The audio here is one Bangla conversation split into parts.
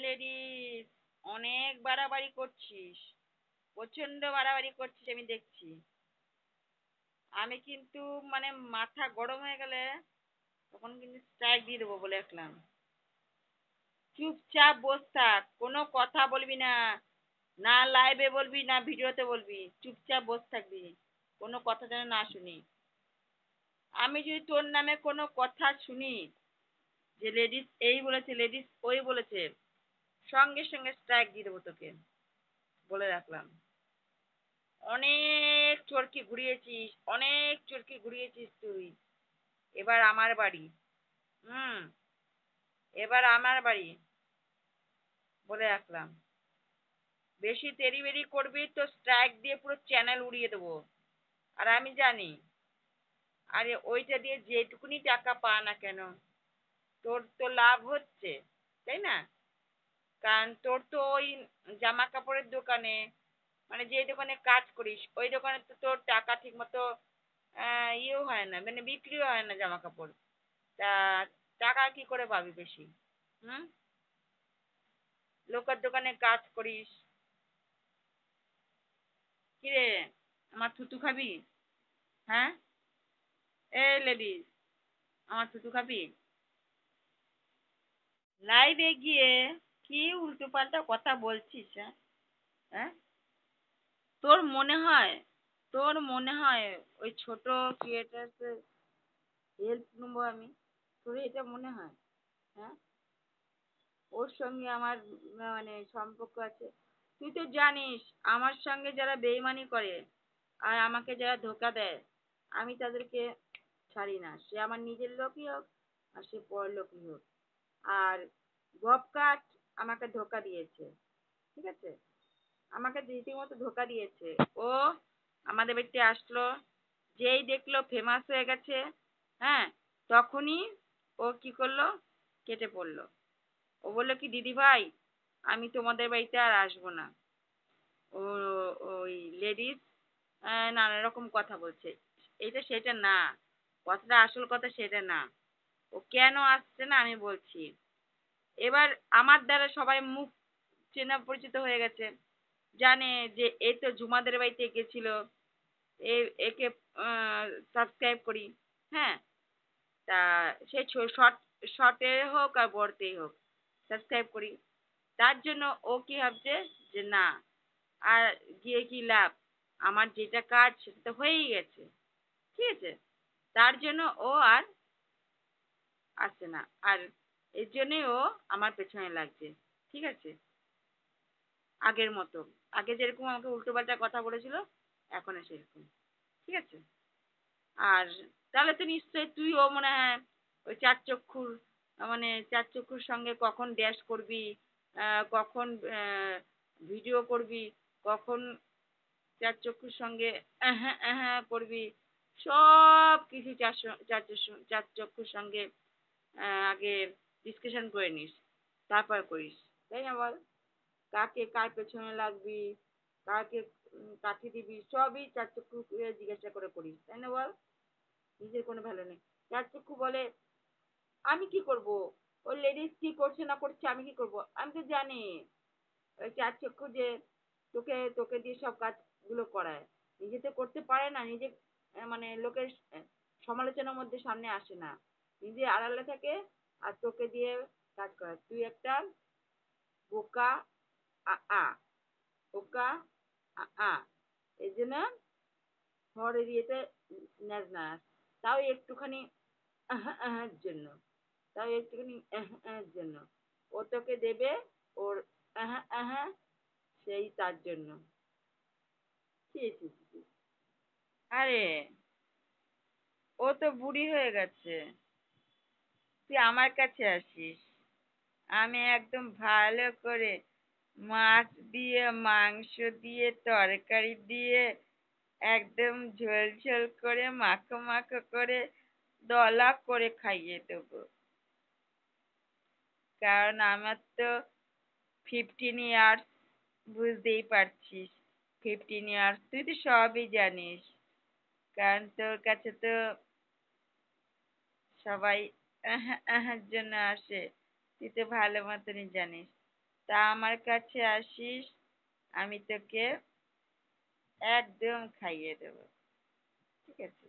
স্যালারি অনেক বাড়াবাড়ি করছিস প্রচন্ড বাড়াবাড়ি করছিস আমি দেখছি আমি কিন্তু মানে মাথা গরম হয়ে গেলে তখন কিন্তু স্ট্রাইক দিয়ে দেবো বলে রাখলাম চুপচাপ বস থাক কোনো কথা বলবি না না লাইভে বলবি না ভিডিওতে বলবি চুপচাপ বস থাকবি কোনো কথা যেন না শুনি আমি যদি তোর নামে কোনো কথা শুনি যে লেডিস এই বলেছে লেডিস ওই বলেছে সঙ্গে সঙ্গে স্ট্রাইক দিয়ে দেবো তোকে বলে রাখলাম অনেক চরকি ঘুরিয়েছিস অনেক চরকি ঘুরিয়েছিস তুই এবার আমার বাড়ি হুম এবার আমার বাড়ি বলে রাখলাম বেশি তেরি বেরি করবি তো স্ট্রাইক দিয়ে পুরো চ্যানেল উড়িয়ে দেবো আর আমি জানি আরে ওইটা দিয়ে যেটুকুনি টাকা পা না কেন তোর তো লাভ হচ্ছে তাই না কারণ তোর তো ওই জামা কাপড়ের দোকানে মানে যে দোকানে কাজ করিস ওই দোকানে তো তোর টাকা ঠিক মতো আহ ইয়েও হয় না মানে বিক্রিও হয় না জামা কাপড় তা টাকা কি করে পাবি বেশি হম লোকের দোকানে কাজ করিস কিরে আমার থুতু খাবি হ্যাঁ এ লেডিস আমার থুতু খাবি লাইভে গিয়ে কি উল্টো পাল্টা কথা বলছিস হ্যাঁ হ্যাঁ তোর মনে হয় তোর মনে হয় ওই ছোট creators দের help নেবো আমি তোর এটা মনে হয় হ্যাঁ ওর সঙ্গে আমার মানে সম্পর্ক আছে তুই তো জানিস আমার সঙ্গে যারা বেইমানি করে আর আমাকে যারা ধোকা দেয় আমি তাদেরকে ছাড়ি না সে আমার নিজের লোকই হোক আর সে পরলোকই হোক আর গপ কাঠ আমাকে ধোকা দিয়েছে ঠিক আছে আমাকে রীতিমতো ধোকা দিয়েছে ও আমাদের বাড়িতে আসলো যেই দেখলো ফেমাস হয়ে গেছে হ্যাঁ তখনই ও কি করলো কেটে পড়লো ও বললো কি দিদি ভাই আমি তোমাদের বাড়িতে আর আসবো না ও ওই লেডিস নানা রকম কথা বলছে এটা সেটা না কথাটা আসল কথা সেটা না ও কেন আসছে না আমি বলছি এবার আমার দ্বারা সবাই মুখ চেনা পরিচিত হয়ে গেছে জানে যে এই তো জুমাদের বাড়িতে গেছিল এ একে সাবস্ক্রাইব করি হ্যাঁ তা সে শর্ট শর্টে হোক আর বড়তেই হোক সাবস্ক্রাইব করি তার জন্য ও কি ভাবছে যে না আর গিয়ে কি লাভ আমার যেটা কাজ সেটা তো হয়েই গেছে ঠিক আছে তার জন্য ও আর আসে না আর এর জন্যে ও আমার পেছনে লাগছে ঠিক আছে আগের মতো আগে যেরকম আমাকে উল্টোপাল্টা কথা বলেছিলো এখনও সেরকম ঠিক আছে আর তাহলে তো তুই তুইও মনে হয় ওই চার চক্ষুর মানে চার চক্ষুর সঙ্গে কখন ড্যাশ করবি কখন ভিডিও করবি কখন চার চক্ষুর সঙ্গে হ্যাঁ হ্যাঁ করবি সব কিছু চার চার চক্ষুর সঙ্গে আগে discussion করে নিস তারপর করিস তাই না বল? কাকে কার পেছনে লাগবি কাকে কাকে দিবি সবই চাকচক্ষু জিজ্ঞাসা করে করিস তাই না বল? নিজের কোনো ভালো নেই চাকচক্ষু বলে আমি কি করব ওই লেডিস কি করছে না করছে আমি কি করব আমি তো জানি ওই চক্ষু যে তোকে তোকে দিয়ে সব কাজ গুলো করায় নিজে তো করতে পারে না নিজে মানে লোকের সমালোচনার মধ্যে সামনে আসে না নিজে আড়ালে থাকে আর তোকে দিয়ে কাজ করা তুই একটা বোকা আ আ বোকা আ আ এই জন্য হরে দিয়েতে ন্যাজ না তাও একটুখানি আহার জন্য তাও একটুখানি আহার জন্য ও তোকে দেবে ওর আহা আহা সেই তার জন্য আরে ও তো বুড়ি হয়ে গেছে তুই আমার কাছে আসিস আমি একদম ভালো করে মাছ দিয়ে মাংস দিয়ে তরকারি দিয়ে একদম ঝোল ঝোল করে মাখো মাখো করে দলা করে খাইয়ে দেব কারণ আমার তো ফিফটিন ইয়ার্স বুঝতেই পারছিস ফিফটিন ইয়ার্স তুই তো সবই জানিস কারণ তোর কাছে তো সবাই আহার জন্য আসে তুই তো ভালো মতনই জানিস তা আমার কাছে আসিস আমি তোকে একদম খাইয়ে দেব ঠিক আছে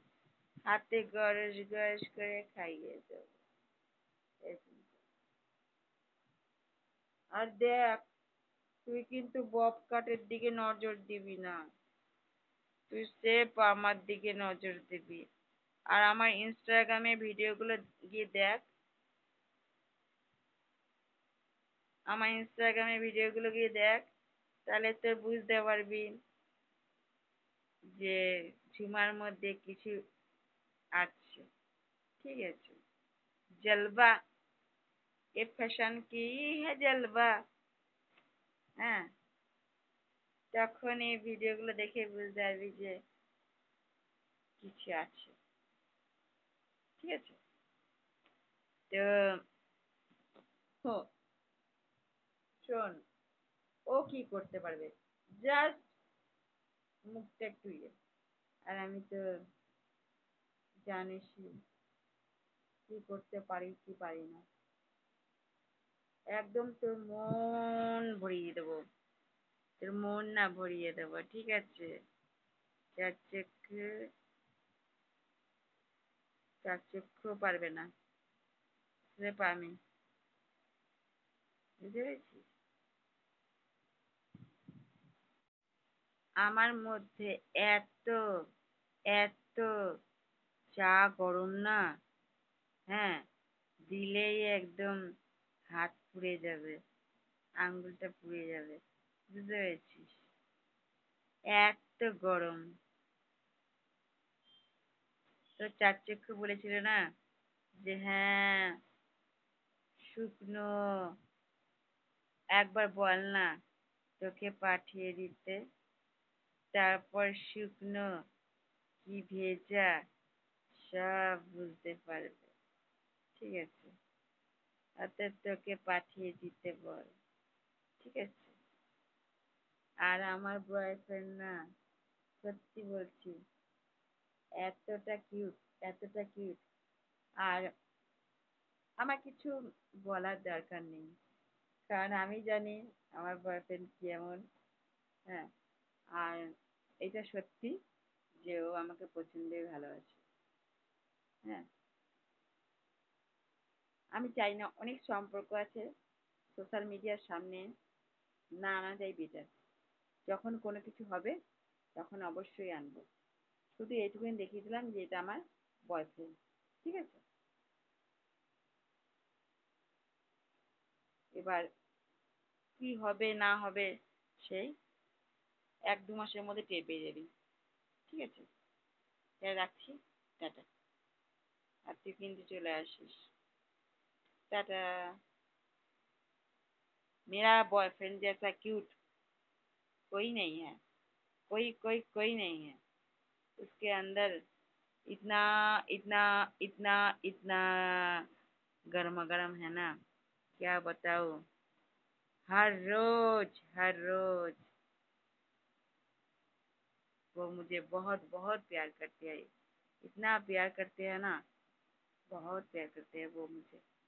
হাতে গরস গরস করে খাইয়ে দেব আর দেখ তুই কিন্তু ববকাটের দিকে নজর দিবি না তুই সেফ আমার দিকে নজর দিবি আর আমার instagram video গুলো গিয়ে দেখ আমার instagram video গুলো গিয়ে দেখ তাহলে তুই বুঝতে পারবি যে ঝুমার মধ্যে কিছু আছে ঠিক আছে জলবা এ ফ্যাশন কি হ্যাঁ জলবা হ্যাঁ তখন এই গুলো দেখে বুঝতে পারবি যে কিছু আছে ঠিক আছে শোন ও কি করতে পারবে মুখটা একটু ইয়ে আর আমি তো কি করতে পারি কি পারি না একদম তোর মন ভরিয়ে দেবো তোর মন না ভরিয়ে দেবো ঠিক আছে চার চক্ষুও পারবে না স্রেফ আমি বুঝতে পেরেছিস? আমার মধ্যে এত এত চা গরম না হ্যাঁ দিলেই একদম হাত পুড়ে যাবে আঙ্গুলটা পুড়ে যাবে বুঝতে পেরেছিস? এত্ত গরম তোর চাকচক্ষু বলেছিল না যে হ্যাঁ শুকনো একবার বল না তোকে পাঠিয়ে দিতে তারপর শুকনো কি ভেজা সব বুঝতে পারবে ঠিক আছে অর্থাৎ তোকে পাঠিয়ে দিতে বল ঠিক আছে আর আমার boyfriend না সত্যি বলছি এতটা cute এতটা cute আর আমার কিছু বলার দরকার নেই কারণ আমি জানি আমার boyfriend কেমন হ্যাঁ আর এটা সত্যি যে ও আমাকে প্রচন্ডই ভালোবাসে হ্যাঁ আমি চাই না অনেক সম্পর্ক আছে সোশ্যাল মিডিয়ার সামনে না আনা যায় better যখন কোনো কিছু হবে তখন অবশ্যই আনবো শুধু এইটুকুনি দেখিয়ে দিলাম যে এটা আমার বয়ফ্রেন্ড ঠিক আছে এবার কি হবে না হবে সেই এক দু মাসের মধ্যে টের পেয়ে যাবি ঠিক আছে রাখছি টাটা আর তুই কিন্তু চলে আসিস টাটা मेरा बॉयफ्रेंड जैसा क्यूट कोई नहीं है कोई कोई कोई नहीं है उसके अंदर इतना इतना इतना इतना गर्मा गर्म है ना क्या बताऊ हर रोज हर रोज वो मुझे बहुत बहुत प्यार करती है इतना प्यार करते है ना बहुत प्यार करते है वो मुझे